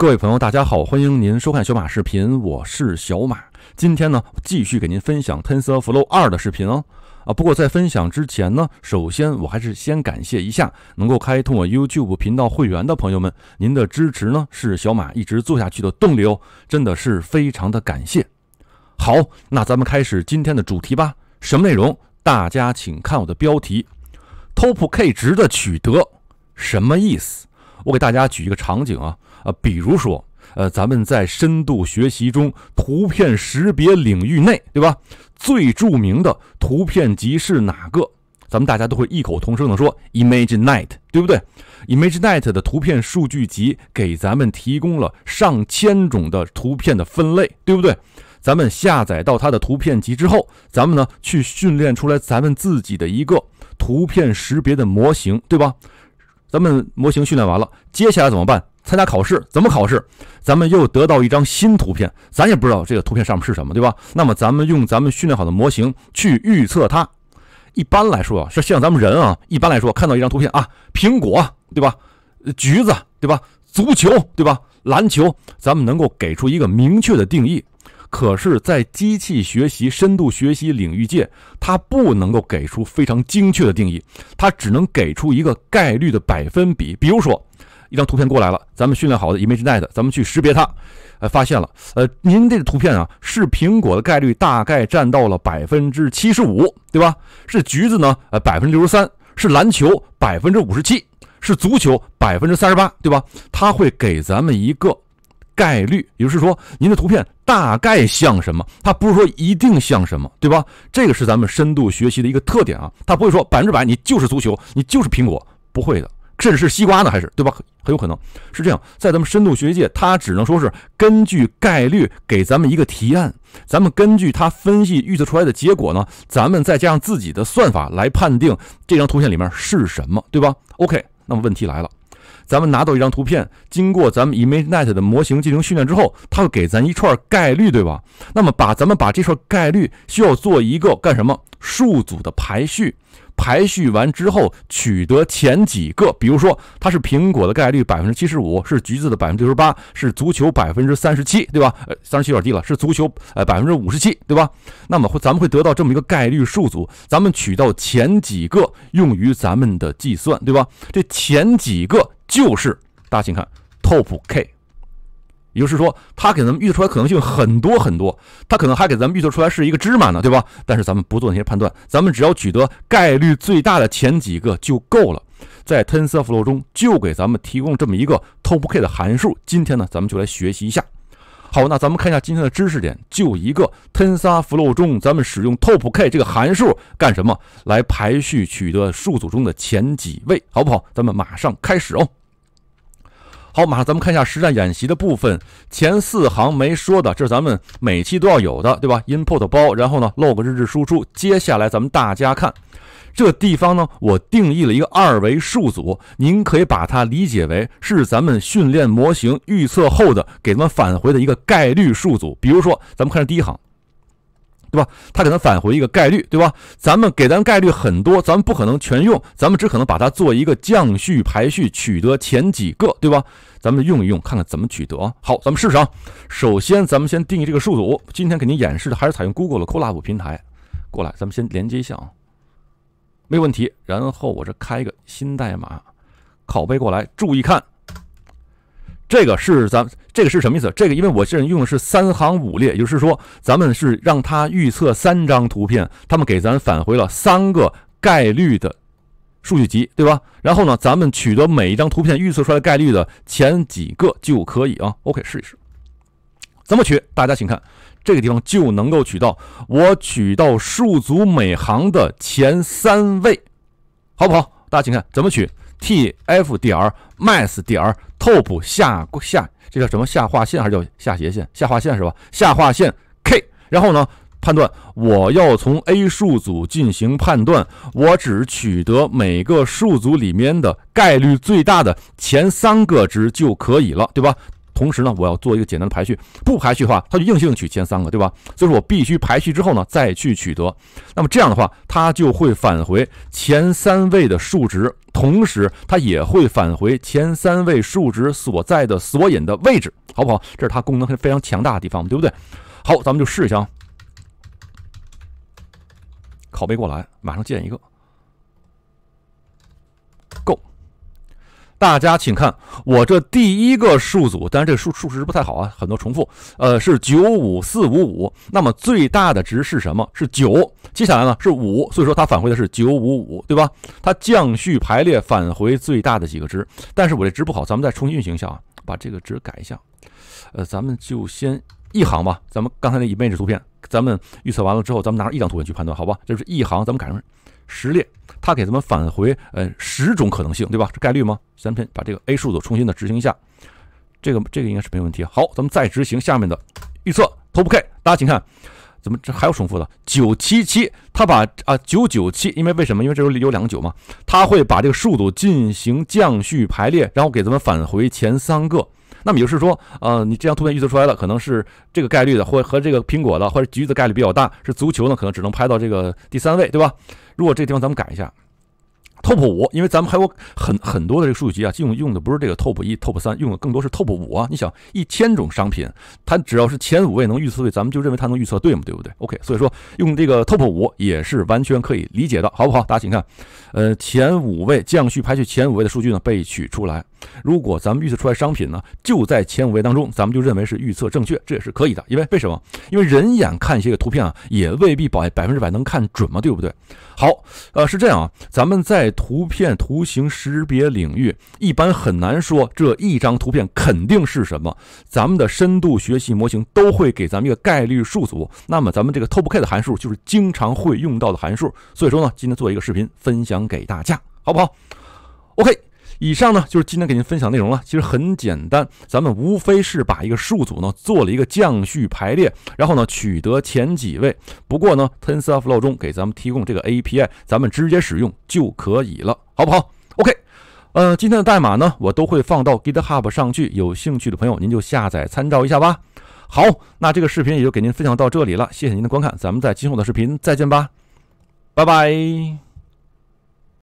各位朋友，大家好，欢迎您收看小马视频，我是小马。今天呢，继续给您分享 TensorFlow 二的视频哦。啊，不过在分享之前呢，首先我还是先感谢一下能够开通我 YouTube 频道会员的朋友们，您的支持呢是小马一直做下去的动力哦，真的是非常的感谢。好，那咱们开始今天的主题吧。什么内容？大家请看我的标题：Top K 值的取得，什么意思？我给大家举一个场景啊。啊，比如说，呃，咱们在深度学习中，图片识别领域内，对吧？最著名的图片集是哪个？咱们大家都会异口同声的说，ImageNet，对不对？ImageNet 的图片数据集给咱们提供了上千种的图片的分类，对不对？咱们下载到它的图片集之后，咱们呢去训练出来咱们自己的一个图片识别的模型，对吧？咱们模型训练完了，接下来怎么办？参加考试怎么考试？咱们又得到一张新图片，咱也不知道这个图片上面是什么，对吧？那么咱们用咱们训练好的模型去预测它。一般来说啊，是像咱们人啊，一般来说看到一张图片啊，苹果对吧？橘子对吧？足球对吧？篮球，咱们能够给出一个明确的定义。可是，在机器学习、深度学习领域界，它不能够给出非常精确的定义，它只能给出一个概率的百分比，比如说。一张图片过来了，咱们训练好的 ImageNet，咱们去识别它，呃，发现了，呃，您这个图片啊，是苹果的概率大概占到了百分之七十五，对吧？是橘子呢，呃，百分之六十三，是篮球百分之五十七，是足球百分之三十八，对吧？它会给咱们一个概率，也就是说，您的图片大概像什么？它不是说一定像什么，对吧？这个是咱们深度学习的一个特点啊，它不会说百分之百你就是足球，你就是苹果，不会的。甚至是西瓜呢，还是对吧？很有可能是这样。在咱们深度学习界，它只能说是根据概率给咱们一个提案，咱们根据它分析预测出来的结果呢，咱们再加上自己的算法来判定这张图片里面是什么，对吧？OK，那么问题来了。咱们拿到一张图片，经过咱们 ImageNet 的模型进行训练之后，它会给咱一串概率，对吧？那么把咱们把这串概率需要做一个干什么？数组的排序，排序完之后取得前几个，比如说它是苹果的概率百分之七十五，是橘子的百分之六十八，是足球百分之三十七，对吧？三十七有点低了，是足球呃百分之五十七，对吧？那么会咱们会得到这么一个概率数组，咱们取到前几个用于咱们的计算，对吧？这前几个。就是大家请看 top k，也就是说，它给咱们预测出来可能性很多很多，它可能还给咱们预测出来是一个芝麻呢，对吧？但是咱们不做那些判断，咱们只要取得概率最大的前几个就够了。在 TensorFlow 中就给咱们提供这么一个 top k 的函数。今天呢，咱们就来学习一下。好，那咱们看一下今天的知识点，就一个 TensorFlow 中咱们使用 top k 这个函数干什么？来排序取得数组中的前几位，好不好？咱们马上开始哦。好，马上咱们看一下实战演习的部分。前四行没说的，这是咱们每期都要有的，对吧 i n p u t 包，然后呢，log 日志输出。接下来，咱们大家看这地方呢，我定义了一个二维数组，您可以把它理解为是咱们训练模型预测后的给咱们返回的一个概率数组。比如说，咱们看这第一行。对吧？它给能返回一个概率，对吧？咱们给咱概率很多，咱们不可能全用，咱们只可能把它做一个降序排序，取得前几个，对吧？咱们用一用，看看怎么取得。好，咱们试试啊。首先，咱们先定义这个数组。今天给您演示的还是采用 Google 的 Colab 平台。过来，咱们先连接一下，啊，没问题。然后我这开个新代码，拷贝过来。注意看，这个是咱。这个是什么意思？这个因为我现在用的是三行五列，也就是说，咱们是让它预测三张图片，他们给咱返回了三个概率的数据集，对吧？然后呢，咱们取得每一张图片预测出来概率的前几个就可以啊。OK，试一试，怎么取？大家请看这个地方就能够取到，我取到数组每行的前三位，好不好？大家请看怎么取。T F 点 mass 点 top 下下，这叫什么下划线还是叫下斜线？下划线是吧？下划线 K，然后呢？判断我要从 A 数组进行判断，我只取得每个数组里面的概率最大的前三个值就可以了，对吧？同时呢，我要做一个简单的排序，不排序的话，它就硬性取前三个，对吧？所以说我必须排序之后呢，再去取得。那么这样的话，它就会返回前三位的数值，同时它也会返回前三位数值所在的索引的位置，好不好？这是它功能非常强大的地方，对不对？好，咱们就试一下，拷贝过来，马上建一个。大家请看我这第一个数组，但是这个数数值不太好啊，很多重复，呃，是九五四五五。那么最大的值是什么？是九。接下来呢是五，所以说它返回的是九五五，对吧？它降序排列返回最大的几个值。但是我这值不好，咱们再重新运行一下，啊，把这个值改一下。呃，咱们就先。一行吧，咱们刚才那一 b a 图片，咱们预测完了之后，咱们拿出一张图片去判断，好吧？这就是一行，咱们改成十列，它给咱们返回呃十种可能性，对吧？这概率吗？咱们把这个 a 数组重新的执行一下，这个这个应该是没问题。好，咱们再执行下面的预测 top k。大家请看，怎么这还有重复的？九七七，它把啊九九七，因为为什么？因为这有有两个九嘛，它会把这个数组进行降序排列，然后给咱们返回前三个。那么也就是说，呃，你这张图片预测出来的可能是这个概率的，或和这个苹果的或者橘子概率比较大，是足球呢，可能只能拍到这个第三位，对吧？如果这地方咱们改一下，top 五，因为咱们还有很很多的这个数据集啊，用用的不是这个 top 一、top 三，用的更多是 top 五啊。你想，一千种商品，它只要是前五位能预测对，咱们就认为它能预测对嘛，对不对？OK，所以说用这个 top 五也是完全可以理解的，好不好？大家请看，呃，前五位降序排序前五位的数据呢被取出来。如果咱们预测出来商品呢，就在前五位当中，咱们就认为是预测正确，这也是可以的。因为为什么？因为人眼看一些个图片啊，也未必百百分之百能看准嘛，对不对？好，呃，是这样啊，咱们在图片图形识别领域，一般很难说这一张图片肯定是什么。咱们的深度学习模型都会给咱们一个概率数组。那么咱们这个 top k 的函数就是经常会用到的函数。所以说呢，今天做一个视频分享给大家，好不好？OK。以上呢就是今天给您分享内容了，其实很简单，咱们无非是把一个数组呢做了一个降序排列，然后呢取得前几位。不过呢，TensorFlow 中给咱们提供这个 API，咱们直接使用就可以了，好不好？OK，呃，今天的代码呢我都会放到 GitHub 上去，有兴趣的朋友您就下载参照一下吧。好，那这个视频也就给您分享到这里了，谢谢您的观看，咱们在今后的视频再见吧，拜拜。